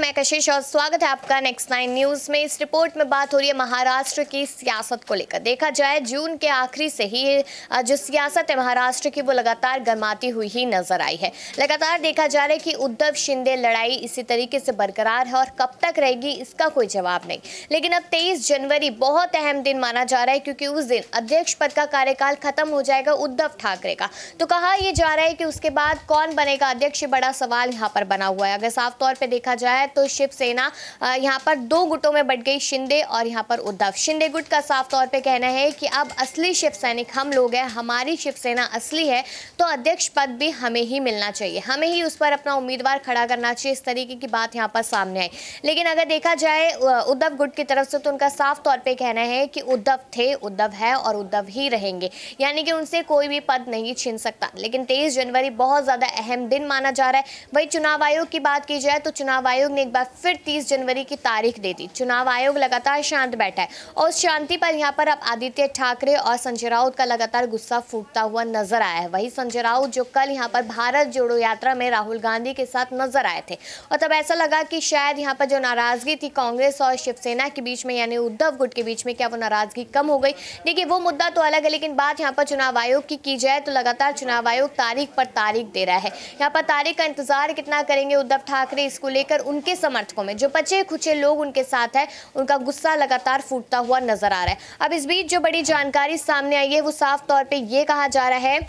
मैं कशिश और स्वागत है आपका नेक्स्ट नाइन न्यूज में इस रिपोर्ट में बात हो रही है महाराष्ट्र की सियासत को लेकर देखा जाए जून के आखिरी से ही जो सियासत है महाराष्ट्र की वो लगातार गर्माती हुई ही नजर आई है लगातार देखा जा रहा है कि उद्धव शिंदे लड़ाई इसी तरीके से बरकरार है और कब तक रहेगी इसका कोई जवाब नहीं लेकिन अब तेईस जनवरी बहुत अहम दिन माना जा रहा है क्योंकि उस दिन अध्यक्ष पद का कार्यकाल खत्म हो जाएगा उद्धव ठाकरे का तो कहा यह जा रहा है कि उसके बाद कौन बनेगा अध्यक्ष बड़ा सवाल यहाँ पर बना हुआ है अगर साफ तौर पर देखा जाए तो शिवसेना यहाँ पर दो गुटों में बट गई शिंदे और यहाँ पर उद्धव शिंदे गुट का साफ तौर पर कहना है कि अब असली शिव सैनिक हम लोग हैं हमारी शिवसेना असली है तो अध्यक्ष पद भी हमें ही मिलना चाहिए हमें ही उस पर अपना उम्मीदवार खड़ा करना चाहिए इस तरीके की बात यहाँ पर सामने आई लेकिन अगर देखा जाए उद्धव गुट की तरफ से तो उनका साफ तौर पर कहना है कि उद्धव थे उद्धव है और उद्धव ही रहेंगे यानी कि उनसे कोई भी पद नहीं छीन सकता लेकिन तेईस जनवरी बहुत ज़्यादा अहम दिन माना जा रहा है वही चुनाव आयोग की बात की जाए तो चुनाव आयोग आयोग ने एक बार फिर 30 जनवरी की तारीख दे दी चुनाव आयोग लगातार शांत बैठा है और उस शांति पर यहाँ पर अब आदित्य ठाकरे और संजय राउत का लगातार गुस्सा फूटता हुआ नजर आया है वही संजय राउत जो कल यहाँ पर भारत जोड़ो यात्रा में राहुल गांधी के साथ नजर आए थे और तब ऐसा लगा कि शायद यहाँ पर जो नाराजगी थी कांग्रेस और शिवसेना के बीच में यानी उद्धव गुट के बीच में क्या वो नाराजगी कम हो गई देखिए वो मुद्दा तो अलग है लेकिन बात यहाँ पर चुनाव आयोग की की जाए तो लगातार चुनाव आयोग तारीख पर तारीख दे रहा है यहाँ पर तारीख का इंतजार कितना करेंगे उद्धव ठाकरे इसको लेकर उनके समर्थकों में जो बचे खुचे लोग उनके साथ है उनका गुस्सा लगातार फूटता हुआ नजर आ रहा है अब इस बीच जो बड़ी जानकारी सामने आई है वो साफ तौर पर ये कहा जा रहा है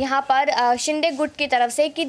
यहाँ पर शिंदे गुट की तरफ से कि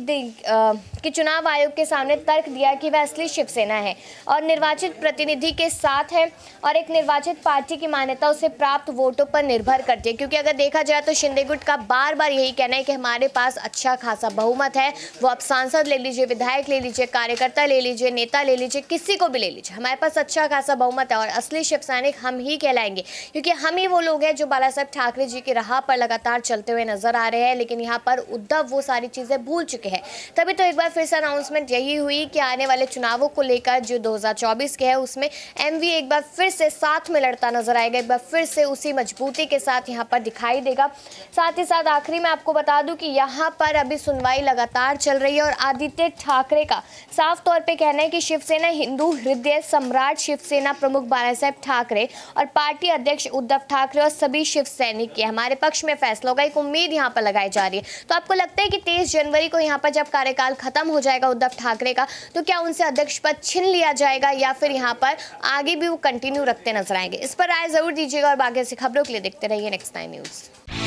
कि चुनाव आयोग के सामने तर्क दिया कि वह असली शिवसेना है और निर्वाचित प्रतिनिधि के साथ है और एक निर्वाचित पार्टी की मान्यता उसे प्राप्त वोटों पर निर्भर करती है क्योंकि अगर देखा जाए तो शिंदे गुट का बार बार यही कहना है कि हमारे पास अच्छा खासा बहुमत है वो आप सांसद ले लीजिए विधायक ले लीजिए कार्यकर्ता ले लीजिए कोई नेता ले लीजिए किसी को भी ले लीजिए हमारे पास अच्छा खासा बहुमत है और असली शिव सैनिक हम ही कहलाएंगे क्योंकि हम ही वो लोग हैं जो बाला साहब ठाकरे जी की राह पर लगातार चलते हुए नजर आ रहे हैं लेकिन यहाँ पर उद्धव वो सारी चीज़ें भूल चुके हैं तभी तो एक बार फिर से अनाउंसमेंट यही हुई कि आने वाले चुनावों को लेकर जो दो के है उसमें एम एक बार फिर से साथ में लड़ता नजर आएगा एक बार फिर से उसी मजबूती के साथ यहाँ पर दिखाई देगा साथ ही साथ आखिरी में आपको बता दूँ कि यहाँ पर अभी सुनवाई लगातार चल रही है और आदित्य ठाकरे का साफ तौर पर कहना है कि शिवसेना हिंदू हृदय सम्राट शिवसेना प्रमुख बाला साहेब ठाकरे और पार्टी अध्यक्ष उद्धव ठाकरे और सभी शिव सैनिक के हमारे पक्ष में फैसला होगा एक उम्मीद यहाँ पर लगाई जा रही है तो आपको लगता है कि तेईस जनवरी को यहाँ पर जब कार्यकाल खत्म हो जाएगा उद्धव ठाकरे का तो क्या उनसे अध्यक्ष पद छीन लिया जाएगा या फिर यहाँ पर आगे भी वो कंटिन्यू रखते नजर आएंगे इस पर राय जरूर दीजिएगा और बाकी ऐसी खबरों के लिए देखते रहिए नेक्स्ट टाइम न्यूज़